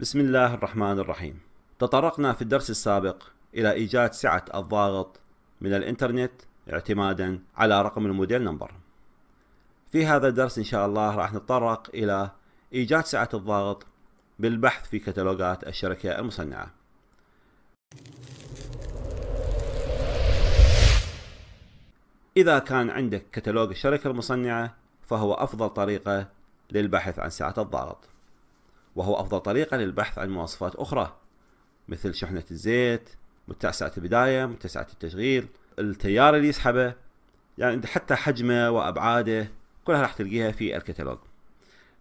بسم الله الرحمن الرحيم تطرقنا في الدرس السابق إلى إيجاد سعة الضاغط من الإنترنت اعتمادا على رقم الموديل نمبر في هذا الدرس إن شاء الله راح نتطرق إلى إيجاد سعة الضاغط بالبحث في كتالوجات الشركة المصنعة إذا كان عندك كتالوج الشركة المصنعة فهو أفضل طريقة للبحث عن سعة الضاغط وهو أفضل طريقة للبحث عن مواصفات أخرى مثل شحنة الزيت متسعة البداية متسعة التشغيل التيار اللي يسحبه يعني حتى حجمه وأبعاده كلها راح تلقيها في الكتالوج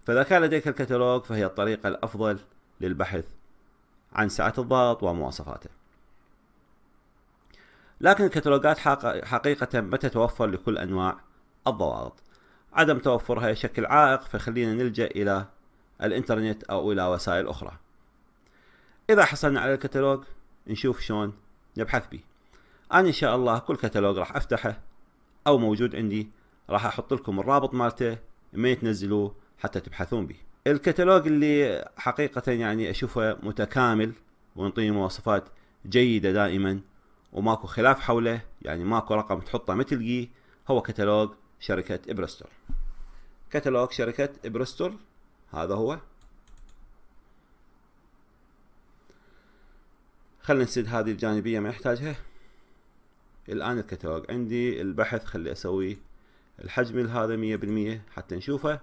فإذا كان لديك الكتالوج فهي الطريقة الأفضل للبحث عن سعة الضغط ومواصفاته لكن الكتالوجات حقيقة ما تتوفر لكل أنواع الضوابط عدم توفرها يشكل عائق فخلينا نلجأ إلى الانترنت او الى وسائل اخرى اذا حصلنا على الكتالوج نشوف شلون نبحث به انا ان شاء الله كل كتالوج راح افتحه او موجود عندي راح احط لكم الرابط مالته من تنزلوه حتى تبحثون به الكتالوج اللي حقيقة يعني اشوفه متكامل وينطيني مواصفات جيدة دائما وماكو خلاف حوله يعني ماكو رقم تحطه ما تلقيه هو كتالوج شركة ابرستور كتالوج شركة ابرستور هذا هو خلينا نسد هذه الجانبية ما يحتاجها الآن الكتالوج عندي البحث خلي أسوي الحجم لهذا مية بالمية حتى نشوفه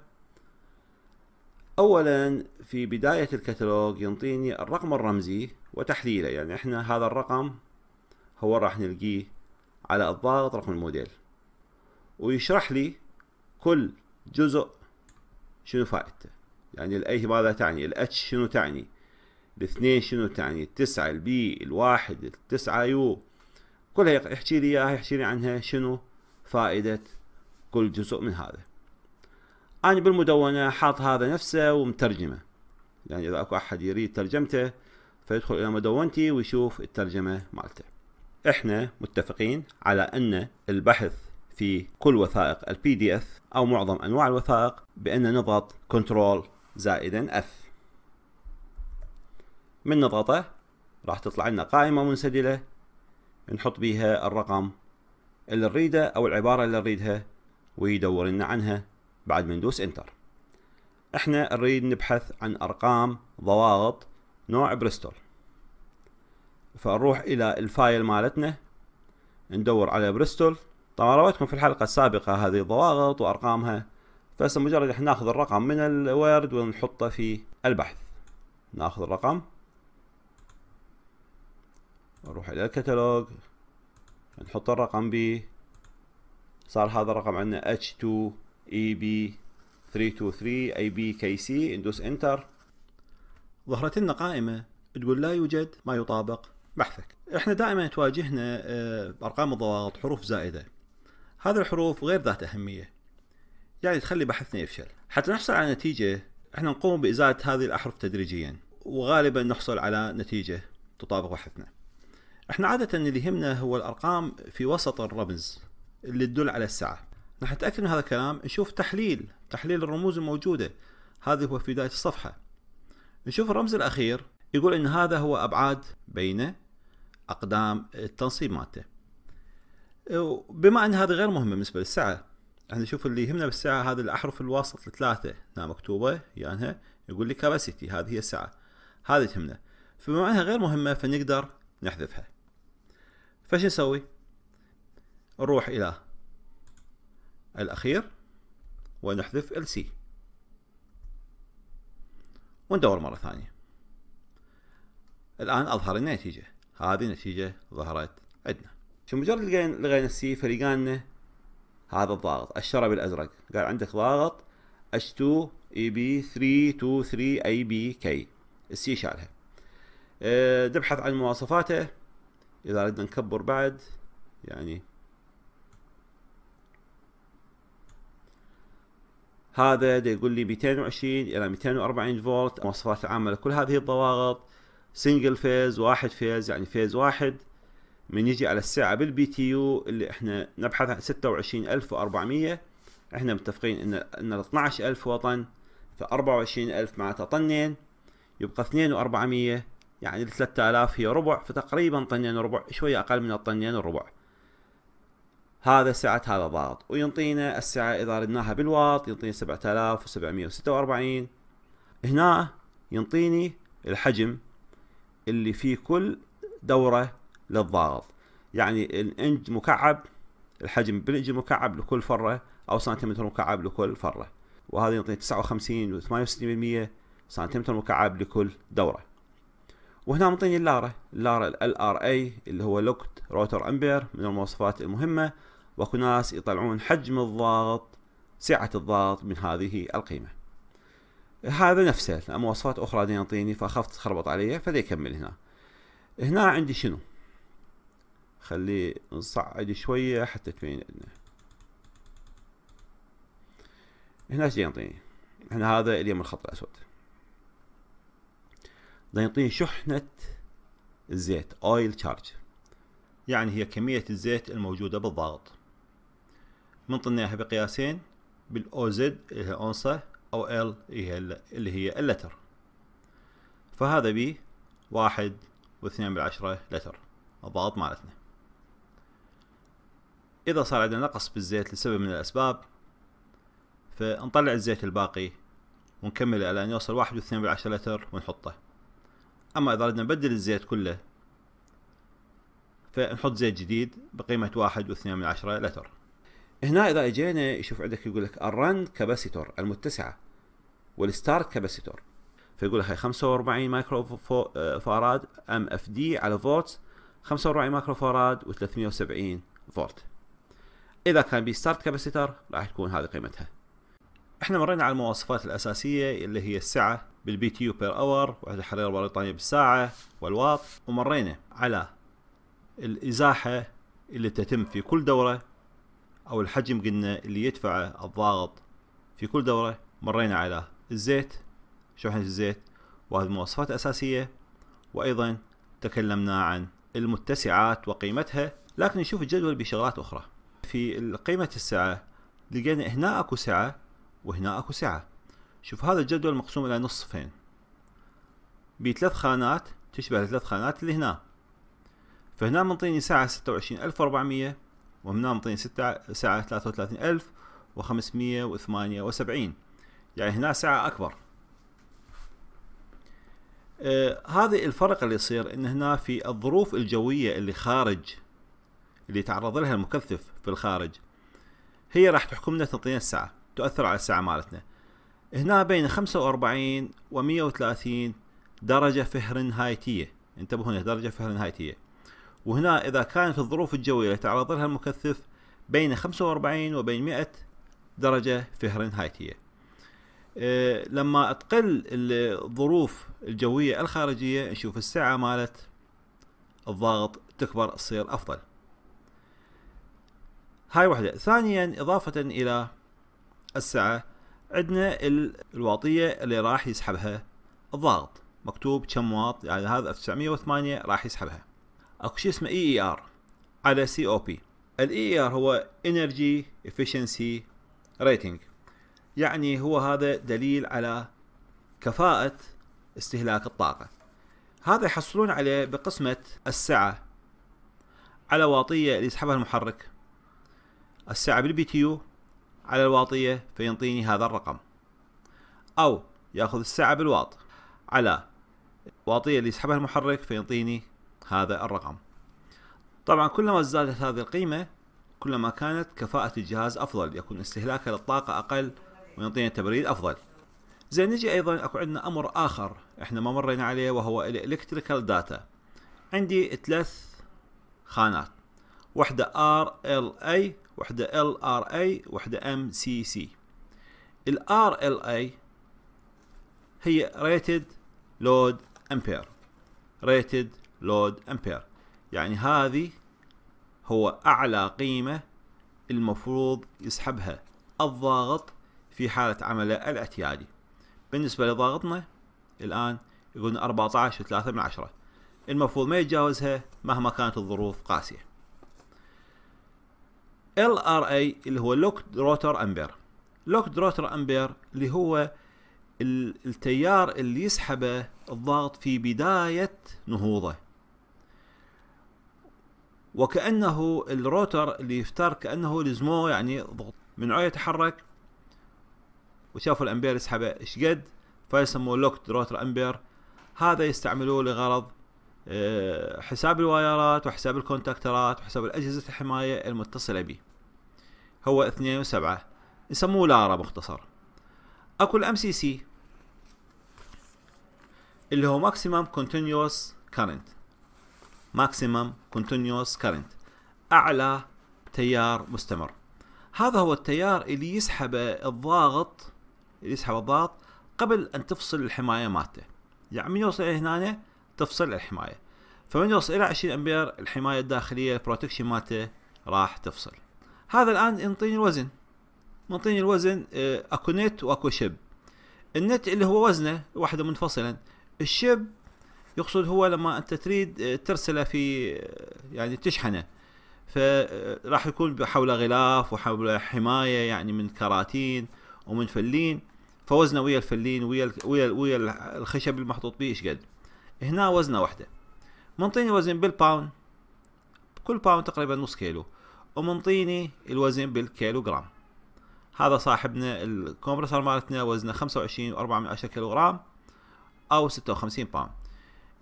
أولا في بداية الكتالوج ينطيني الرقم الرمزي وتحليله يعني احنا هذا الرقم هو راح نلقيه على الضغط رقم الموديل ويشرح لي كل جزء شنو فائدته يعني الاي ماذا تعني الاتش شنو تعني الاثنين شنو تعني التسعة البي الواحد التسعة يو كلها يحكي لي اياها يحكي لي عنها شنو فائدة كل جزء من هذا أنا بالمدونة حاط هذا نفسه ومترجمة يعني إذا أكو أحد يريد ترجمته فيدخل إلى مدونتي ويشوف الترجمة مالته إحنا متفقين على أن البحث في كل وثائق البي دي اف أو معظم أنواع الوثائق بأن نضغط كنترول زائدا اف من نضغطه راح تطلع لنا قائمة منسدلة نحط بيها الرقم اللي نريده او العبارة اللي نريدها ويدور لنا عنها بعد ما ندوس انتر احنا نريد نبحث عن ارقام ضوابط نوع بريستول فنروح الى الفايل مالتنا ندور على بريستول طبعا رويتكم في الحلقة السابقة هذه الضواغط وارقامها فهسه مجرد احنا ناخذ الرقم من الوارد ونحطه في البحث ناخذ الرقم نروح الى الكتالوج نحط الرقم ب صار هذا الرقم عندنا H2 EB 323 ABKC ندوس انتر ظهرت لنا قائمة تقول لا يوجد ما يطابق بحثك احنا دائما تواجهنا آه، ارقام الضوابط حروف زائدة هذه الحروف غير ذات اهمية يعني تخلي بحثنا يفشل حتى نحصل على نتيجة احنا نقوم بإزالة هذه الأحرف تدريجيا وغالبا نحصل على نتيجة تطابق بحثنا احنا عادة اللي يهمنا هو الأرقام في وسط الرمز اللي تدل على السعة راح نتأكد من هذا الكلام نشوف تحليل تحليل الرموز الموجودة هذا هو في بداية الصفحة نشوف الرمز الأخير يقول أن هذا هو أبعاد بين أقدام التنصيب مالته بما أن هذا غير مهم بالنسبة للسعة احنا نشوف اللي يهمنا بالساعة هذا الأحرف الوسط الثلاثة هنا نعم مكتوبة يانها يعني يقول لي كاباسيتي هذه هي الساعة هذه تهمنا فبما أنها غير مهمة فنقدر نحذفها فش نسوي؟ نروح إلى الأخير ونحذف ال سي وندور مرة ثانية الآن أظهر النتيجة هذه النتيجة ظهرت عندنا مجرد لقينا السي فلقانا هذا الضاغط الشرب الازرق قال عندك ضاغط H2 EB323 ABK السي شالها آه، نبحث عن مواصفاته اذا ردنا نكبر بعد يعني هذا دا يقول لي 220 الى 240 فولت مواصفات العامه لكل هذه الضواغط سنجل فيز واحد فيز يعني فيز واحد من يجي على الساعة بالبي تي يو اللي احنا نبحث عن 26400 احنا متفقين ان ان 12000 وطن ف 24000 معناتها طنين يبقى 2400 يعني الثلاثة 3000 هي ربع فتقريبا طنين وربع شوية اقل من الطنين وربع هذا سعة هذا ضغط وينطينا السعة اذا ردناها بالواط ينطينا 7746 هنا ينطيني الحجم اللي في كل دورة للضغط يعني الانج مكعب الحجم بالانج مكعب لكل فره او سنتيمتر مكعب لكل فره وهذا يعطي 59 و68% سنتيمتر مكعب لكل دوره وهنا معطيني اللارة اللارة ال ار اي اللي هو لوكت روتر امبير من المواصفات المهمه واكو ناس يطلعون حجم الضغط سعه الضغط من هذه القيمه هذا نفسه مواصفات اخرى يعطيني فخفت تخربط علي فليكمل هنا هنا عندي شنو خليه نصعد شوية حتى تبين عندنا هنا ايش يعطيني هنا هذا اليوم الخط الاسود يعطيني شحنة الزيت اويل تشارج يعني هي كمية الزيت الموجودة بالضغط منطيناها بقياسين بالاو زد اللي هي اونصة او ال اللي هي اللتر فهذا بي واحد واثنين بالعشرة لتر الضغط مالتنا إذا صار عندنا نقص بالزيت لسبب من الأسباب فنطلع الزيت الباقي ونكمل إلى أن يوصل واحد واثنين بالعشرة لتر ونحطه أما إذا ردنا نبدل الزيت كله فنحط زيت جديد بقيمة واحد واثنين من عشرة لتر هنا إذا إجينا يشوف عندك يقول لك الرن كاباسيتور المتسعة والستارت كاباسيتور فيقول لك خمسة 45 مايكرو فاراد ام اف دي على فولت 45 مايكرو فاراد و370 فولت اذا كان ستارت كاباسيتر راح تكون هذه قيمتها احنا مرينا على المواصفات الاساسيه اللي هي السعه بالبي تي يو بير اور وحده الحراره بريطانيه بالساعه والواط ومرينا على الازاحه اللي تتم في كل دوره او الحجم قلنا اللي يدفعه الضغط في كل دوره مرينا على الزيت شحنه الزيت وهذه مواصفات اساسيه وايضا تكلمنا عن المتسعات وقيمتها لكن نشوف الجدول بشغلات اخرى في قيمة السعة لقينا هنا اكو سعة وهنا اكو سعة شوف هذا الجدول مقسوم الى نصفين بثلاث خانات تشبه الثلاث خانات اللي هنا فهنا منطيني سعة ستة وعشرين ألف وأربعمية وهنا منطيني ستة سعة ثلاثة وثلاثين ألف وخمسمية وثمانية وسبعين يعني هنا سعة أكبر آه هذا الفرق اللي يصير إن هنا في الظروف الجوية اللي خارج اللي يتعرض لها المكثف في الخارج هي راح تحكمنا تنطينا الساعة تؤثر على الساعة مالتنا هنا بين 45 و 130 درجة فهرنهايتية انتبهوا هنا درجة فهرنهايتية وهنا إذا كانت الظروف الجوية اللي تعرض لها المكثف بين 45 وبين 100 درجة فهرنهايتية آه، لما تقل الظروف الجوية الخارجية نشوف الساعة مالت الضغط تكبر تصير أفضل هاي وحده ثانيا اضافه الى السعه عندنا الواطيه اللي راح يسحبها الضغط مكتوب كم واط يعني هذا 1908 راح يسحبها اكو شيء اسمه اي اي ار على سي او بي الاي اي ار هو انرجي افشنسي ريتنج يعني هو هذا دليل على كفاءة استهلاك الطاقة هذا يحصلون عليه بقسمة السعة على واطية اللي يسحبها المحرك السعة بالبي تي يو على الواطية فينطيني هذا الرقم أو ياخذ السعة بالواط على الواطية اللي يسحبها المحرك فينطيني هذا الرقم طبعا كلما زادت هذه القيمة كلما كانت كفاءة الجهاز أفضل يكون استهلاكه للطاقة أقل ويعطينا تبريد أفضل زين نجي أيضا أكو عندنا أمر آخر إحنا ما مرينا عليه وهو الإلكتريكال داتا عندي ثلاث خانات واحدة RLA وحدة ال ار اي واحدة ام سي سي ال اي هي ريتد لود امبير ريتد لود امبير يعني هذه هو اعلى قيمة المفروض يسحبها الضاغط في حالة عمله الاعتيادي بالنسبة لضاغطنا الآن يقولون 14.3 المفروض ما يتجاوزها مهما كانت الظروف قاسية ال ار اي اللي هو لوكد روتر امبير لوكد روتر امبير اللي هو التيار اللي يسحبه الضغط في بداية نهوضه وكأنه الروتر اللي يفتر كأنه لزمو يعني ضغط من عو يتحرك وشافوا الامبير يسحبه ايش قد فيسموه لوكد روتر امبير هذا يستعملوه لغرض آه، حساب الوايرات وحساب الكونتاكترات وحساب الاجهزة الحماية المتصلة به هو اثنين وسبعة يسموه لارا باختصار اكو الام سي سي اللي هو ماكسيمم كونتينيوس كارنت ماكسيمم كونتينيوس كارنت اعلى تيار مستمر هذا هو التيار اللي يسحب الضاغط اللي يسحب الضغط قبل ان تفصل الحمايه مالته يعني من يوصل هنا تفصل الحمايه فمن يوصل الى 20 امبير الحمايه الداخليه البروتكشن مالته راح تفصل هذا الان ينطيني الوزن منطيني الوزن آه، اكو نت واكو شب النت اللي هو وزنه وحده منفصلا الشب يقصد هو لما انت تريد آه، ترسله في آه، يعني تشحنه فراح يكون حول غلاف وحول حمايه يعني من كراتين ومن فلين فوزنه ويا الفلين ويا ويا ويا الخشب المحطوط به ايش قد هنا وزنه واحده منطيني وزن بالباوند كل باوند تقريبا نص كيلو ومنطيني الوزن بالكيلوغرام هذا صاحبنا الكومبرسر مالتنا وزنه خمسة وعشرين وأربعة من عشرة كيلوغرام أو ستة وخمسين باوند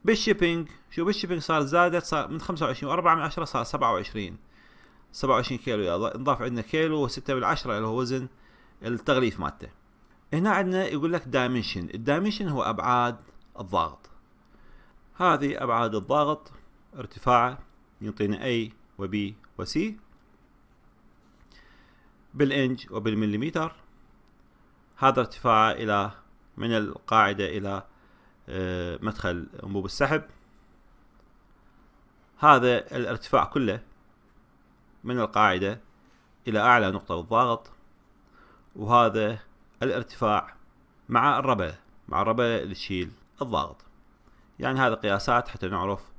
بالشيبينج شو بالشيبينج صار زادت صار من خمسة وعشرين وأربعة من عشرة صار سبعة وعشرين سبعة وعشرين كيلو انضاف عندنا كيلو وستة بالعشرة اللي هو وزن التغليف مالته هنا عندنا يقول لك دايمنشن الدايمنشن هو أبعاد الضغط هذه أبعاد الضغط ارتفاعه يعطينا اي وبي وسي بالإنج وبالمليمتر هذا ارتفاعه إلى من القاعدة إلى آه، مدخل أنبوب السحب هذا الارتفاع كله من القاعدة إلى أعلى نقطة الضغط وهذا الارتفاع مع الربع مع الربع اللي تشيل الضغط يعني هذه قياسات حتى نعرف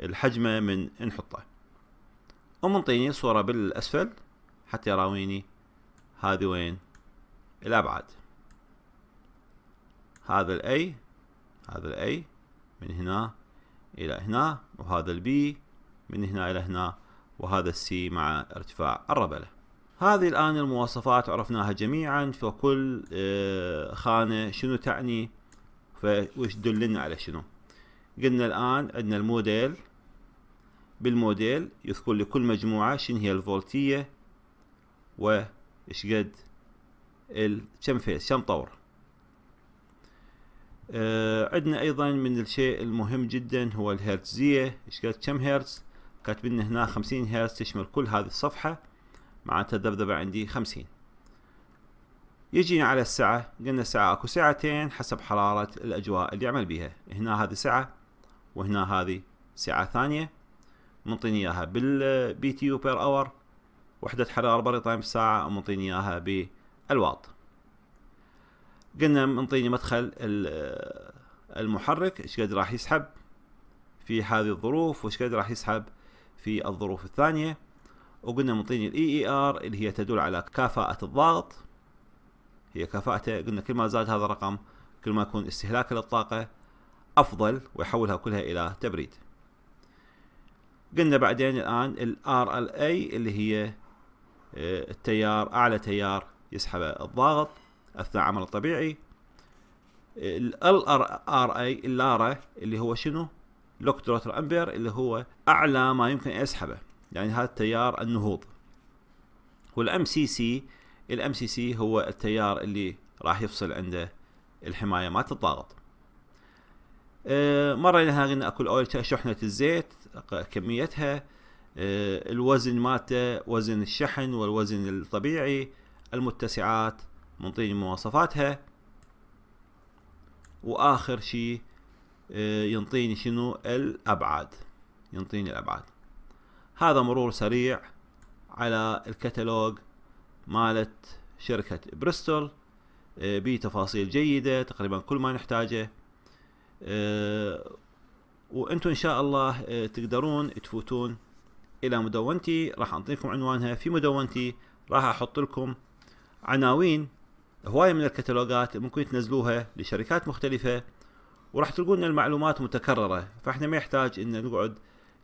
الحجمة من نحطه ومنطيني صورة بالأسفل حتى يراويني هذه وين الأبعاد هذا الاي هذا الاي من هنا إلى هنا وهذا البي من هنا إلى هنا وهذا السي مع ارتفاع الربلة هذه الآن المواصفات عرفناها جميعا فكل آه، خانة شنو تعني وش دلنا على شنو قلنا الآن عندنا الموديل بالموديل يذكر لكل مجموعة شنو هي الفولتية و ايش قد ال كم فيس كم طور آه عندنا ايضا من الشيء المهم جدا هو الهرتزية ايش قد كم هرتز كاتبين هنا خمسين هرتز تشمل كل هذه الصفحة معناتها الذبذبة عندي خمسين يجينا على الساعة قلنا الساعة اكو ساعتين حسب حرارة الاجواء اللي يعمل بها هنا هذه ساعة وهنا هذه ساعة ثانية منطيني اياها بالبي تي يو بير اور وحدة حرارة بريطانية بالساعة ومنطيني إياها بالواط قلنا منطيني مدخل المحرك ايش قد راح يسحب في هذه الظروف وايش قد راح يسحب في الظروف الثانية وقلنا منطيني الاي اي e ار e اللي هي تدل على كفاءة الضغط هي كفاءته قلنا كل ما زاد هذا الرقم كل ما يكون استهلاكه للطاقة افضل ويحولها كلها الى تبريد قلنا بعدين الان ال اي اللي هي آه، التيار اعلى تيار يسحب الضغط اثناء عمل الطبيعي ال آه، ار اي اللارا اللي هو شنو لوك دروتر امبير اللي هو اعلى ما يمكن يسحبه يعني هذا التيار النهوض والام سي سي الام سي سي هو التيار اللي راح يفصل عنده الحمايه مالت الضغط آه، مرة لها قلنا اكل اويل شحنة الزيت كميتها آه، الوزن مالته وزن الشحن والوزن الطبيعي المتسعات منطيني مواصفاتها واخر شيء آه، ينطيني شنو الابعاد ينطيني الابعاد هذا مرور سريع على الكتالوج مالت شركة بريستول آه، بتفاصيل جيدة تقريبا كل ما نحتاجه وانتم ان شاء الله تقدرون تفوتون الى مدونتي راح انطيكم عنوانها في مدونتي راح احط لكم عناوين هوايه من الكتالوجات ممكن تنزلوها لشركات مختلفه وراح تلقون المعلومات متكرره فاحنا ما يحتاج ان نقعد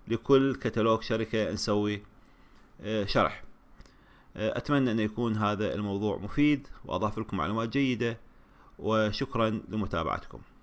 لكل كتالوج شركه نسوي آه، شرح آه، اتمنى ان يكون هذا الموضوع مفيد واضاف لكم معلومات جيده وشكرا لمتابعتكم